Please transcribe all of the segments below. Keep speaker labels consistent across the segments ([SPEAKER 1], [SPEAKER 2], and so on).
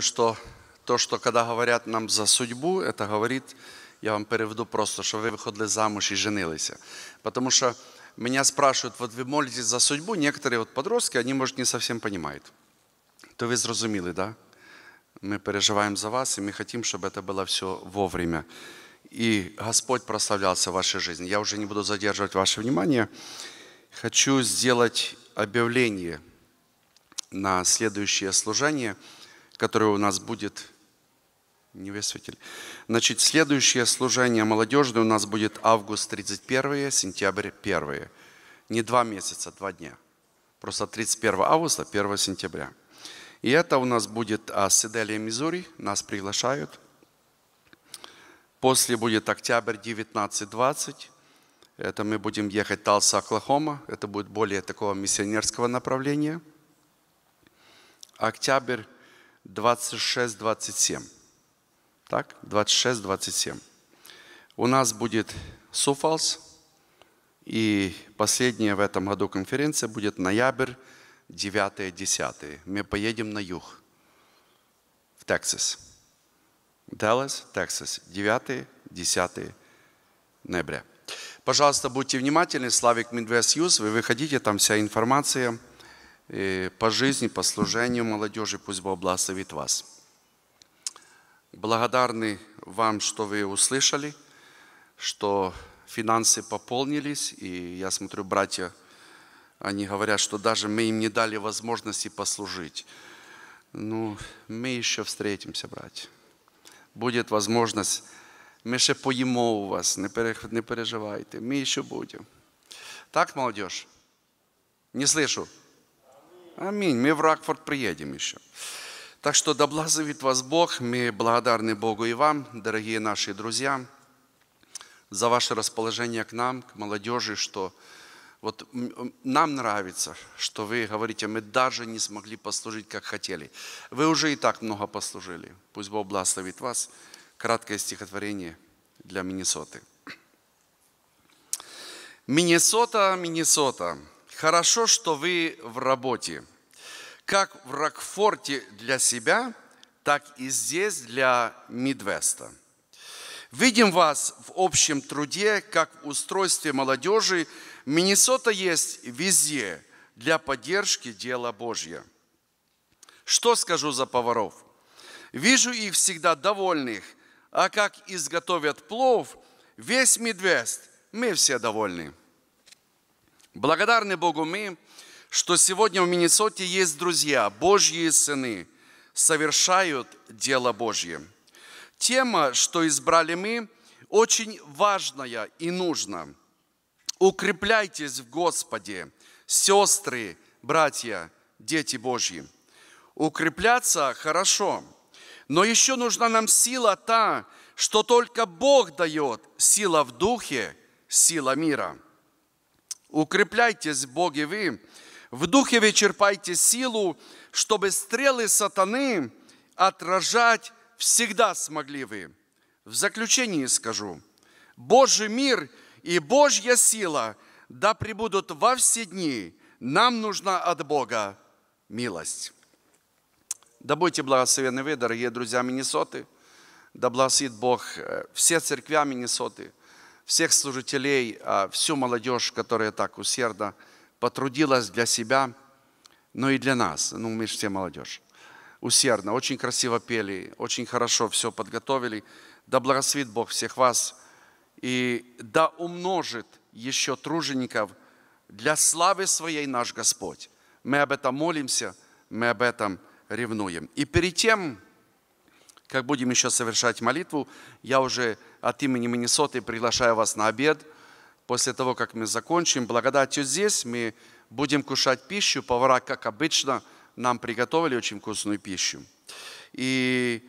[SPEAKER 1] что то, что когда говорят нам за судьбу, это говорит, я вам переведу просто, что вы выходили замуж и женились. Потому что меня спрашивают, вот вы молитесь за судьбу, некоторые вот подростки, они, может, не совсем понимают. То вы зрозумели, да? Мы переживаем за вас, и мы хотим, чтобы это было все вовремя. И Господь прославлялся в вашей жизни. Я уже не буду задерживать ваше внимание. Хочу сделать объявление на следующее служение – который у нас будет. Невествитель. Значит, следующее служение молодежное у нас будет август 31, сентябрь 1. Не два месяца, два дня. Просто 31 августа, 1 сентября. И это у нас будет а, Седелия, Мизури. Нас приглашают. После будет октябрь 19-20. Это мы будем ехать Талса, Оклахома. Это будет более такого миссионерского направления. Октябрь 26-27. Так, 26-27. У нас будет Суфалс, и последняя в этом году конференция будет ноябрь 9-10. Мы поедем на юг, в Тексас. Даллас, Тексас, 9-10 ноября. Пожалуйста, будьте внимательны, Славик Медвес Юз, вы выходите, там вся информация – по жизни, по служению молодежи. Пусть Бог благословит вас. Благодарны вам, что вы услышали, что финансы пополнились. И я смотрю, братья, они говорят, что даже мы им не дали возможности послужить. Ну, мы еще встретимся, братья. Будет возможность. Мы ще поїмо у вас, не переживайте. мы еще будем. Так, молодежь? Не слышу. Аминь. Мы в Ракфорд приедем еще. Так что да благословит вас Бог. Мы благодарны Богу и вам, дорогие наши друзья, за ваше расположение к нам, к молодежи, что вот нам нравится, что вы говорите, мы даже не смогли послужить, как хотели. Вы уже и так много послужили. Пусть Бог благословит вас. Краткое стихотворение для Миннесоты. Миннесота, Миннесота, хорошо, что вы в работе – как в Рокфорте для себя, так и здесь для Мидвеста. Видим вас в общем труде, как в устройстве молодежи. Миннесота есть везде для поддержки дела Божья. Что скажу за поваров? Вижу их всегда довольных, а как изготовят плов, весь Медвест, мы все довольны. Благодарны Богу мы, что сегодня в Миннесоте есть друзья, Божьи сыны, совершают дело Божье. Тема, что избрали мы, очень важная и нужна. Укрепляйтесь в Господе, сестры, братья, дети Божьи. Укрепляться хорошо, но еще нужна нам сила та, что только Бог дает, сила в духе, сила мира. Укрепляйтесь Боги вы, в духе вы черпайте силу, чтобы стрелы сатаны отражать всегда смогли вы. В заключении скажу, Божий мир и Божья сила да пребудут во все дни. Нам нужна от Бога милость. Да будьте благословены вы, дорогие друзья Миннесоты. Да благословит Бог э, все церкви Миннесоты, всех служителей, а, всю молодежь, которая так усердно потрудилась для себя, но и для нас, ну, мы же все молодежь, усердно, очень красиво пели, очень хорошо все подготовили. Да благословит Бог всех вас и да умножит еще тружеников для славы своей наш Господь. Мы об этом молимся, мы об этом ревнуем. И перед тем, как будем еще совершать молитву, я уже от имени Миннесоты приглашаю вас на обед – после того, как мы закончим благодатью здесь, мы будем кушать пищу. Повара, как обычно, нам приготовили очень вкусную пищу. И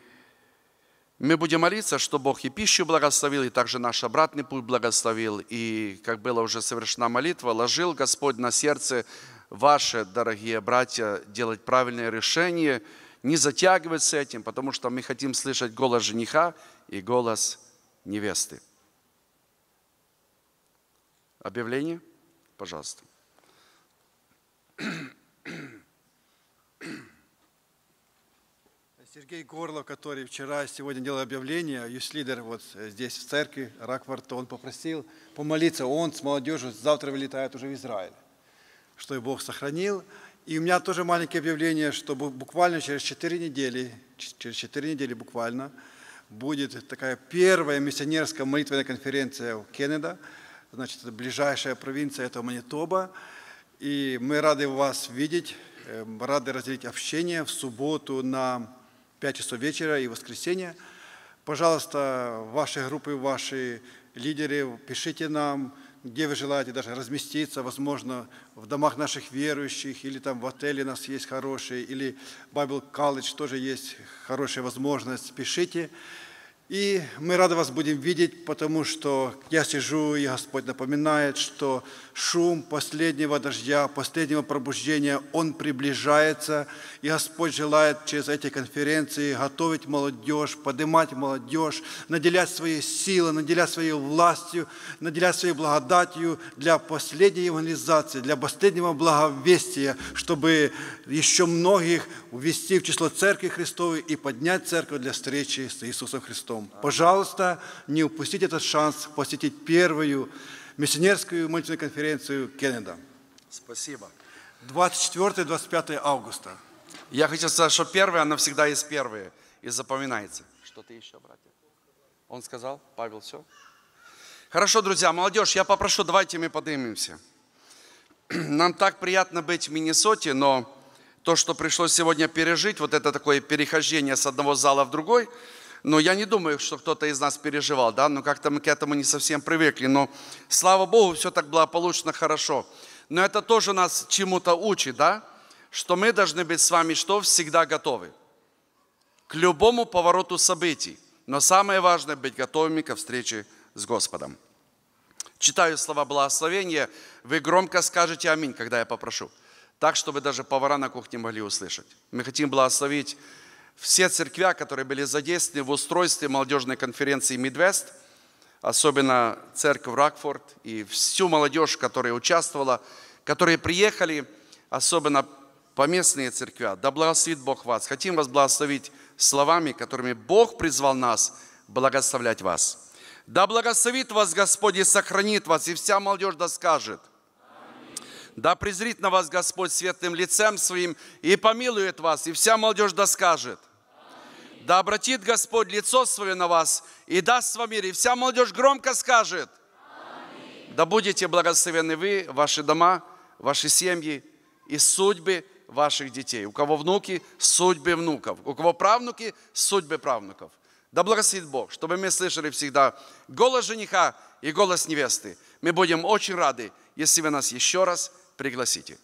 [SPEAKER 1] мы будем молиться, что Бог и пищу благословил, и также наш обратный путь благословил. И, как была уже совершена молитва, ложил Господь на сердце ваши, дорогие братья, делать правильные решения, не затягивать с этим, потому что мы хотим слышать голос жениха и голос невесты. Объявление, пожалуйста.
[SPEAKER 2] Сергей Горлов, который вчера, сегодня делал объявление, юслидер вот э, здесь в церкви, Ракварта, он попросил помолиться, он с молодежью завтра вылетает уже в Израиль, что и Бог сохранил. И у меня тоже маленькое объявление, что буквально через 4 недели, через 4 недели буквально, будет такая первая миссионерская молитвенная конференция у Кеннеда, значит, ближайшая провинция – это Манитоба. И мы рады вас видеть, эм, рады разделить общение в субботу на 5 часов вечера и воскресенье. Пожалуйста, ваши группы, ваши лидеры, пишите нам, где вы желаете даже разместиться, возможно, в домах наших верующих, или там в отеле у нас есть хорошие, или Bible College тоже есть хорошая возможность, Пишите. И мы рады вас будем видеть, потому что я сижу, и Господь напоминает, что шум последнего дождя, последнего пробуждения, он приближается, и Господь желает через эти конференции готовить молодежь, поднимать молодежь, наделять своей силой, наделять своей властью, наделять своей благодатью для последней евангелизации, для последнего благовестия, чтобы еще многих ввести в число Церкви Христовой и поднять Церковь для встречи с Иисусом Христом. Христом. Пожалуйста, не упустите этот шанс посетить первую миссионерскую мультивную конференцию Кеннеда.
[SPEAKER 1] Спасибо. 24-25 августа. Я хочу сказать, что первое, оно всегда есть первое и запоминается. Что ты еще, братья? Он сказал, Павел, все? Хорошо, друзья, молодежь, я попрошу, давайте мы поднимемся. Нам так приятно быть в Миннесоте, но то, что пришлось сегодня пережить, вот это такое перехождение с одного зала в другой – но я не думаю, что кто-то из нас переживал, да, но как-то мы к этому не совсем привыкли. Но слава Богу, все так благополучно, хорошо. Но это тоже нас чему-то учит, да, что мы должны быть с вами что? Всегда готовы к любому повороту событий. Но самое важное – быть готовыми ко встрече с Господом. Читаю слова благословения, вы громко скажете «Аминь», когда я попрошу. Так, чтобы даже повара на кухне могли услышать. Мы хотим благословить все церквя, которые были задействованы в устройстве молодежной конференции Мидвест, особенно церковь Ракфорд и всю молодежь, которая участвовала, которые приехали, особенно поместные церкви. да благословит Бог вас. Хотим вас благословить словами, которыми Бог призвал нас благословлять вас. Да благословит вас Господь и сохранит вас, и вся молодежь да скажет. Да презрит на вас Господь светлым лицем своим и помилует вас, и вся молодежь да скажет. Да обратит Господь лицо свое на вас и даст вам мир. И вся молодежь громко скажет. Аминь. Да будете благословены вы, ваши дома, ваши семьи и судьбы ваших детей. У кого внуки, судьбы внуков. У кого правнуки, судьбы правнуков. Да благословит Бог, чтобы мы слышали всегда голос жениха и голос невесты. Мы будем очень рады, если вы нас еще раз пригласите.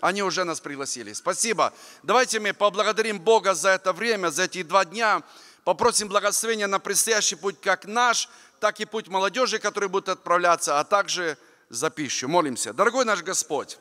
[SPEAKER 1] Они уже нас пригласили. Спасибо. Давайте мы поблагодарим Бога за это время, за эти два дня. Попросим благословения на предстоящий путь, как наш, так и путь молодежи, которые будут отправляться, а также за пищу. Молимся. Дорогой наш Господь,